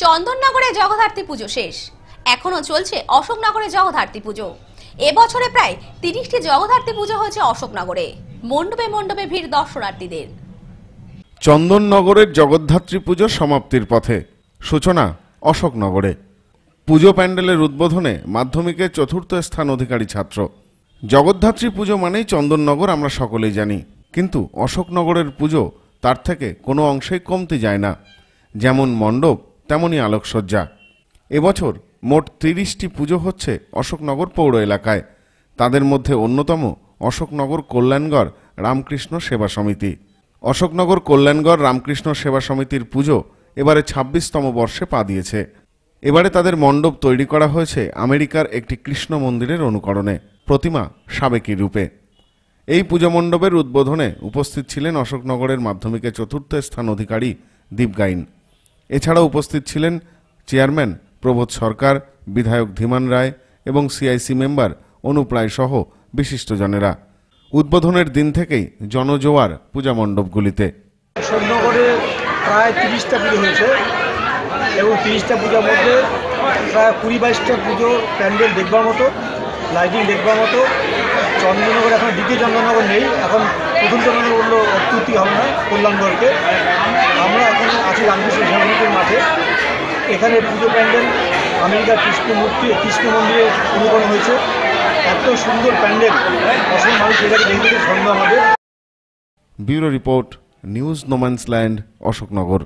চন্দননগরে জগদ্ধাত্রী পুজো শেষ এখনও চলছে অশোকনগরে জগদ্ধাত্রী পুজো এবছরে প্রায় তিরিশটি জগদ্ধাত্রী পুজো হয়েছে অশোকনগরে মণ্ডপে মণ্ডপে ভিড় দর্শনার্থীদের চন্দননগরের জগদ্ধাত্রী পুজো সমাপ্তির পথে সূচনা অশোকনগরে পুজো প্যান্ডেলের উদ্বোধনে মাধ্যমিকের চতুর্থ স্থান অধিকারী ছাত্র জগদ্ধাত্রী পুজো মানেই চন্দননগর আমরা সকলেই জানি কিন্তু অশোকনগরের পুজো তার থেকে কোনো অংশেই কমতে যায় না যেমন মণ্ডপ তেমনই আলোকসজ্জা এবছর মোট তিরিশটি পুজো হচ্ছে অশোকনগর পৌর এলাকায় তাদের মধ্যে অন্যতম অশোকনগর কল্যাণগড় রামকৃষ্ণ সেবা সমিতি অশোকনগর কল্যাণগড় রামকৃষ্ণ সেবা সমিতির পুজো এবারে ছাব্বিশতম বর্ষে পা দিয়েছে এবারে তাদের মণ্ডপ তৈরি করা হয়েছে আমেরিকার একটি কৃষ্ণ মন্দিরের অনুকরণে প্রতিমা সাবেকি রূপে এই পুজো মণ্ডপের উদ্বোধনে উপস্থিত ছিলেন অশোকনগরের মাধ্যমিকে চতুর্থ স্থান অধিকারী দীপগাইন এছাড়া উপস্থিত ছিলেন চেয়ারম্যান প্রবোধ সরকার বিধায়ক ধীমান রায় এবং সিআইসি মেম্বার অনুপ্রায় সহ বিশিষ্টজনেরা উদ্বোধনের দিন থেকেই জনজোয়ার পূজা মণ্ডপগুলিতে প্রায় তিরিশটা পুজো হয়েছে এবং তিরিশটা পূজার মধ্যে প্রায় কুড়ি বাইশটা পুজো প্যান্ডেল দেখবার মতো লাইটিং দেখবার মতো চন্দ্রনগর এখন দ্বিতীয় চন্দ্রনগর নেই এখন প্রথম চন্দ্রনগর অত্যুতি হবে না কল্যাণগড়কে আমরা এখানে পুজো প্যান্ডেল আমেরিকার কৃষ্ণ মূর্তি কৃষ্ণ মন্দিরে অনুকরণ হয়েছে এত সুন্দর প্যান্ডেল অসম মানুষ এটাকে দেখতে সন্দেহ হবে bureau report news no man's land Ashoknagar